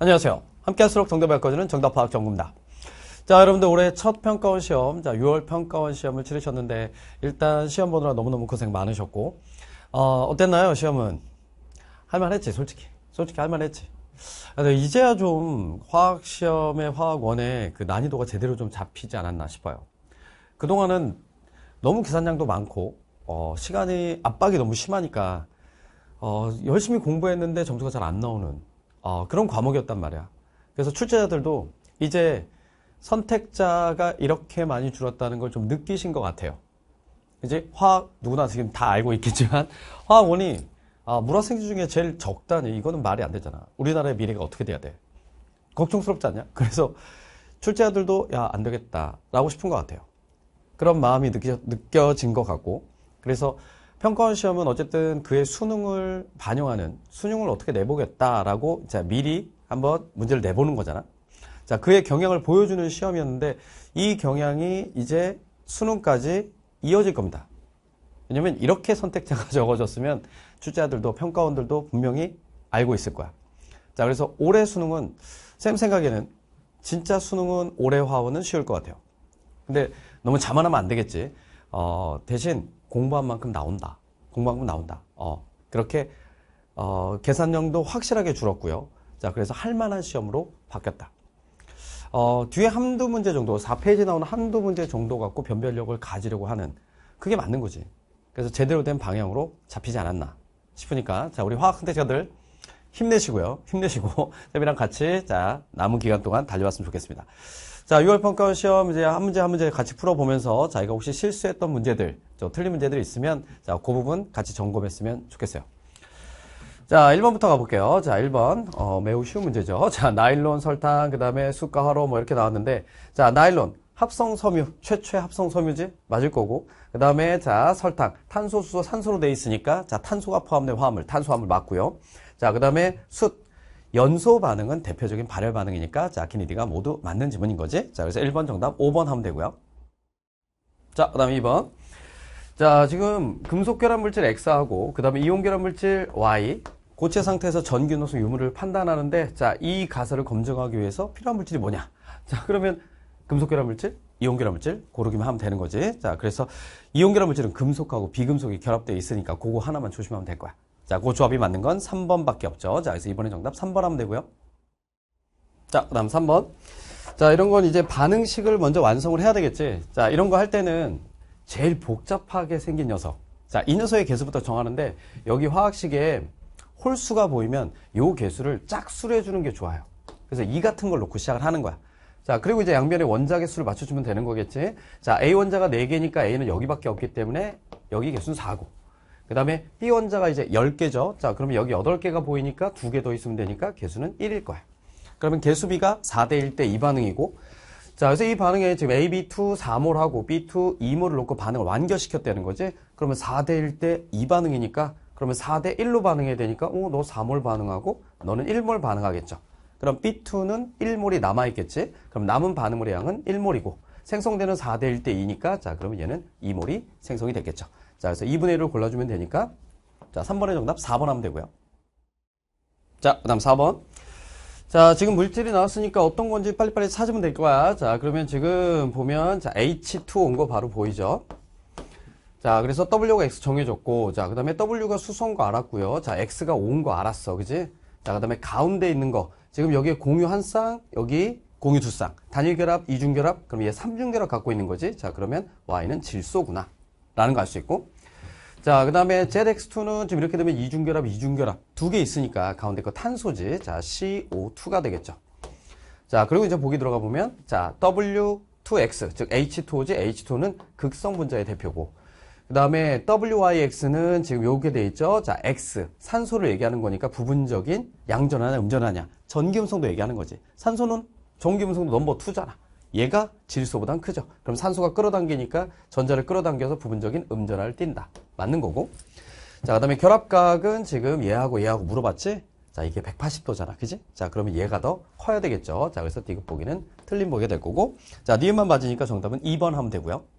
안녕하세요. 함께할수록 정답을 거주는 정답 파악 전구입니다. 자, 여러분들 올해 첫 평가원 시험, 자, 6월 평가원 시험을 치르셨는데 일단 시험 보느라 너무너무 고생 많으셨고 어, 어땠나요, 시험은? 할만했지, 솔직히. 솔직히 할만했지. 아, 이제야 좀 화학 시험의 화학원의 그 난이도가 제대로 좀 잡히지 않았나 싶어요. 그동안은 너무 계산량도 많고 어, 시간이 압박이 너무 심하니까 어, 열심히 공부했는데 점수가 잘 안 나오는 어, 그런 과목이었단 말이야. 그래서 출제자들도 이제 선택자가 이렇게 많이 줄었다는 걸 좀 느끼신 것 같아요. 이제 화학 누구나 지금 다 알고 있겠지만 화학 원이 아, 물화생지 중에 제일 적다니 이거는 말이 안 되잖아. 우리나라의 미래가 어떻게 돼야 돼? 걱정스럽지 않냐? 그래서 출제자들도 야안 되겠다라고 싶은 것 같아요. 그런 마음이 느껴, 느껴진 것 같고 그래서 평가원 시험은 어쨌든 그의 수능을 반영하는 수능을 어떻게 내보겠다라고 자 미리 한번 문제를 내보는 거잖아. 자 그의 경향을 보여주는 시험이었는데 이 경향이 이제 수능까지 이어질 겁니다. 왜냐면 이렇게 선택자가 적어졌으면 출제자들도 평가원들도 분명히 알고 있을 거야. 자 그래서 올해 수능은 쌤 생각에는 진짜 수능은 올해 화원은 쉬울 것 같아요. 근데 너무 자만하면 안 되겠지. 어, 대신 공부한 만큼 나온다. 공부한 만큼 나온다. 어, 그렇게 어, 계산량도 확실하게 줄었고요. 자, 그래서 할 만한 시험으로 바뀌었다. 어, 뒤에 한두 문제 정도, 4페이지 나오는 한두 문제 정도 갖고 변별력을 가지려고 하는 그게 맞는 거지. 그래서 제대로 된 방향으로 잡히지 않았나 싶으니까 자, 우리 화학 선택자들 힘내시고요. 힘내시고 쌤이랑 같이 자, 남은 기간 동안 달려왔으면 좋겠습니다. 자, 6월 평가 원 시험 이제 한 문제 한 문제 같이 풀어보면서 자기가 혹시 실수했던 문제들 또 틀린 문제들이 있으면 자, 그 부분 같이 점검했으면 좋겠어요. 자, 1번부터 가볼게요. 자, 1번. 어, 매우 쉬운 문제죠. 자, 나일론, 설탕, 그 다음에 수가, 화로뭐 이렇게 나왔는데, 자, 나일론. 합성 섬유, 최초의 합성 섬유지 맞을 거고, 그 다음에 자, 설탕. 탄소, 수소, 산소로 돼 있으니까, 자, 탄소가 포함된 화합물, 탄소화물 맞고요. 자, 그 다음에 숯. 연소 반응은 대표적인 발열 반응이니까, 자, 키니디가 모두 맞는 지문인 거지. 자, 그래서 1번 정답 5번 하면 되고요. 자, 그 다음에 2번. 자, 지금 금속 결합 물질 X하고 그다음에 이온 결합 물질 Y 고체 상태에서 전기 노선 유무를 판단하는데 자, 이 가설을 검증하기 위해서 필요한 물질이 뭐냐? 자, 그러면 금속 결합 물질, 이온 결합 물질 고르기만 하면 되는 거지. 자, 그래서 이온 결합 물질은 금속하고 비금속이 결합되어 있으니까 그거 하나만 조심하면 될 거야. 자, 그 조합이 맞는 건 3번밖에 없죠. 자, 그래서 이번에 정답 3번 하면 되고요. 자, 그다음 3번. 자, 이런 건 이제 반응식을 먼저 완성을 해야 되겠지. 자, 이런 거 할 때는 제일 복잡하게 생긴 녀석. 자, 이 녀석의 개수부터 정하는데 여기 화학식에 홀수가 보이면 요 개수를 짝수로 해주는 게 좋아요. 그래서 이 같은 걸 놓고 시작을 하는 거야. 자, 그리고 이제 양변의 원자개 수를 맞춰주면 되는 거겠지. 자, A 원자가 4개니까 A는 여기밖에 없기 때문에 여기 개수는 4고. 그 다음에 B 원자가 이제 10개죠. 자, 그러면 여기 8개가 보이니까 2개 더 있으면 되니까 개수는 1일 거야. 그러면 개수비가 4대 1대 2 반응이고 자, 그래서 이 반응에 지금 AB2 4몰하고 B2 2몰을 놓고 반응을 완결시켰다는 거지. 그러면 4대 1대 2 반응이니까 그러면 4대 1로 반응해야 되니까 어, 너 4몰 반응하고 너는 1몰 반응하겠죠. 그럼 B2는 1몰이 남아 있겠지. 그럼 남은 반응물의 양은 1몰이고 생성되는 4대 1대 2니까 자, 그러면 얘는 2몰이 생성이 됐겠죠. 자, 그래서 2분의 1을 골라 주면 되니까 자, 3번의 정답 4번 하면 되고요. 자, 그다음 4번. 자 지금 물질이 나왔으니까 어떤 건지 빨리빨리 찾으면 될 거야 자 그러면 지금 보면 자, H2 온 거 바로 보이죠 자 그래서 W가 X 정해졌고 자그 다음에 W가 수소인 거 알았고요 자 X가 온 거 알았어 그지 자그 다음에 가운데 있는 거 지금 여기에 공유 한쌍 여기 공유 두쌍 단일 결합 이중 결합 그럼 얘 삼중 결합 갖고 있는 거지 자 그러면 Y는 질소구나 라는 거 알 수 있고 자, 그 다음에 ZX2는 지금 이렇게 되면 이중결합, 이중결합 두 개 있으니까 가운데 그 탄소지. 자, CO2가 되겠죠. 자, 그리고 이제 보기 들어가 보면 자, W2X, 즉 H2O지. H2는 극성 분자의 대표고 그 다음에 WYX는 지금 요게 돼 있죠. 자, X, 산소를 얘기하는 거니까 부분적인 양전하냐, 음전하냐. 전기음성도 얘기하는 거지. 산소는 전기음성도 넘버 2잖아. 얘가 질소보단 크죠. 그럼 산소가 끌어당기니까 전자를 끌어당겨서 부분적인 음전화를 띈다. 맞는 거고. 자, 그 다음에 결합각은 지금 얘하고 얘하고 물어봤지? 자, 이게 180도잖아. 그지? 자, 그러면 얘가 더 커야 되겠죠. 자, 그래서 디귿 보기는 틀린 보게될 거고. 자, 니은만 맞으니까 정답은 2번 하면 되고요.